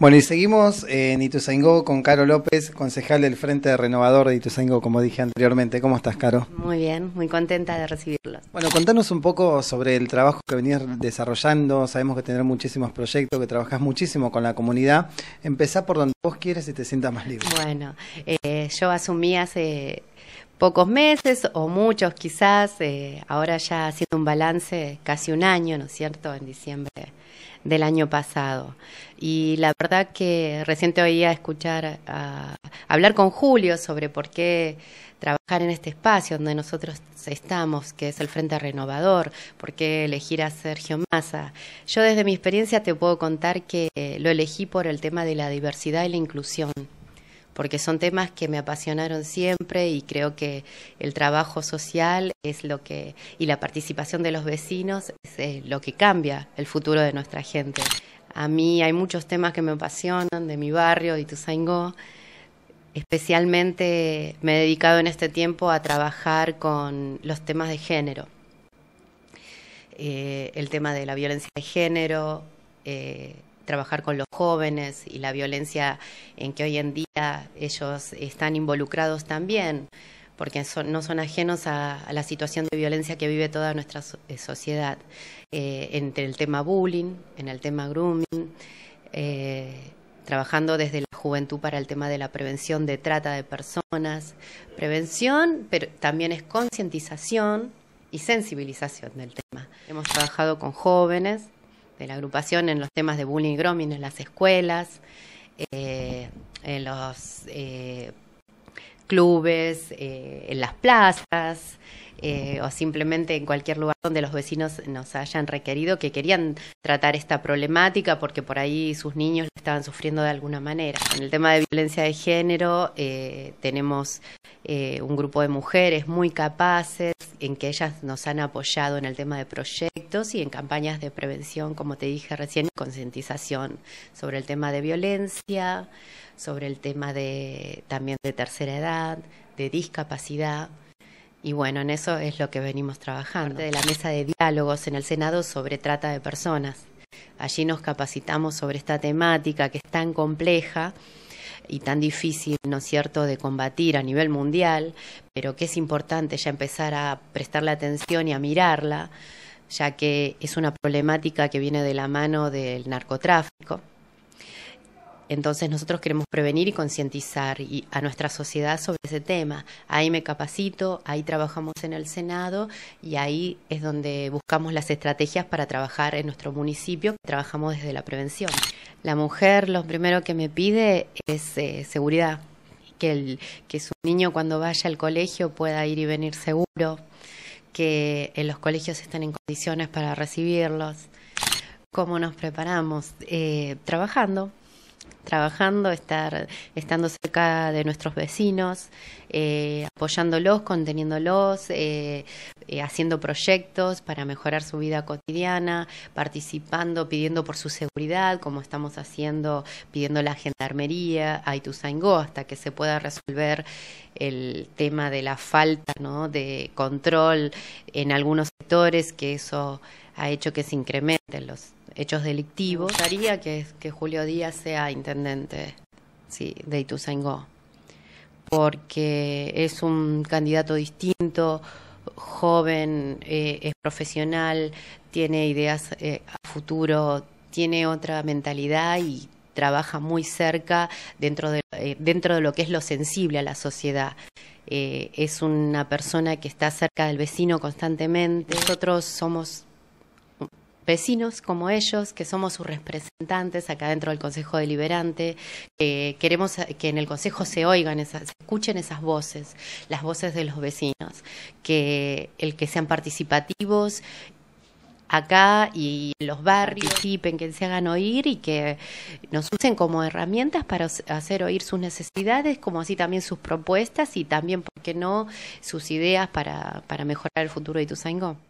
Bueno, y seguimos en Ituzaingó con Caro López, concejal del Frente Renovador de Ituzaingó, como dije anteriormente. ¿Cómo estás, Caro? Muy bien, muy contenta de recibirlos. Bueno, contanos un poco sobre el trabajo que venís desarrollando. Sabemos que tenés muchísimos proyectos, que trabajás muchísimo con la comunidad. Empezá por donde vos quieras y te sientas más libre. Bueno, eh, yo asumí hace pocos meses o muchos quizás, eh, ahora ya haciendo un balance casi un año, ¿no es cierto?, en diciembre del año pasado. Y la verdad que reciente a escuchar, a, hablar con Julio sobre por qué trabajar en este espacio donde nosotros estamos, que es el Frente Renovador, por qué elegir a Sergio Massa. Yo desde mi experiencia te puedo contar que lo elegí por el tema de la diversidad y la inclusión porque son temas que me apasionaron siempre y creo que el trabajo social es lo que, y la participación de los vecinos es eh, lo que cambia el futuro de nuestra gente. A mí hay muchos temas que me apasionan de mi barrio, de Ituzaingó. Especialmente me he dedicado en este tiempo a trabajar con los temas de género. Eh, el tema de la violencia de género, eh, trabajar con los jóvenes y la violencia en que hoy en día ellos están involucrados también, porque no son ajenos a, la situación de violencia que vive toda nuestra eh, sociedad, eh, entre el tema bullying, en el tema grooming, eh, trabajando desde la juventud para el tema de la prevención de trata de personas, prevención, pero también es concientización y sensibilización del tema. Hemos trabajado con jóvenes, de la agrupación en los temas de bullying y grooming en las escuelas, eh, en los eh, clubes, eh, en las plazas o simplemente en cualquier lugar donde los vecinos nos hayan requerido que querían tratar esta problemática porque por ahí sus niños estaban sufriendo de alguna manera. En el tema de violencia de género tenemos un grupo de mujeres muy capaces en que ellas nos han apoyado en el tema de proyectos y en campañas de prevención, como te dije recién, concientización sobre el tema de violencia, sobre el tema de también de tercera edad, de discapacidad. Y bueno, en eso es lo que venimos trabajando. de la mesa de diálogos en el Senado sobre trata de personas. Allí nos capacitamos sobre esta temática que es tan compleja y tan difícil, ¿no es cierto?, de combatir a nivel mundial, pero que es importante ya empezar a prestarle atención y a mirarla ya que es una problemática que viene de la mano del narcotráfico. Entonces nosotros queremos prevenir y concientizar a nuestra sociedad sobre ese tema. Ahí me capacito, ahí trabajamos en el Senado y ahí es donde buscamos las estrategias para trabajar en nuestro municipio, trabajamos desde la prevención. La mujer lo primero que me pide es eh, seguridad, que, el, que su niño cuando vaya al colegio pueda ir y venir seguro que los colegios estén en condiciones para recibirlos, cómo nos preparamos, eh, trabajando, trabajando, estar estando cerca de nuestros vecinos, eh, apoyándolos, conteniéndolos, eh, eh, haciendo proyectos para mejorar su vida cotidiana, participando, pidiendo por su seguridad, como estamos haciendo, pidiendo la gendarmería a Ituzaingó hasta que se pueda resolver el tema de la falta ¿no? de control en algunos sectores, que eso ha hecho que se incrementen los hechos delictivos. Me mm. gustaría que, Julio Díaz sea intendente de Ituzaingó, porque es un candidato distinto, joven, eh, es profesional, tiene ideas eh, a futuro, tiene otra mentalidad y trabaja muy cerca dentro de, eh, dentro de lo que es lo sensible a la sociedad. es una persona que está cerca del vecino constantemente. Nosotros somos vecinos como ellos, que somos sus representantes acá dentro del Consejo Deliberante, que queremos que en el Consejo se oigan, esas, se escuchen esas voces, las voces de los vecinos, que el que sean participativos acá y en los barrios que se hagan oír y que nos usen como herramientas para hacer oír sus necesidades, como así también sus propuestas y también, ¿por qué no?, sus ideas para, para mejorar el futuro de Ituzaingó.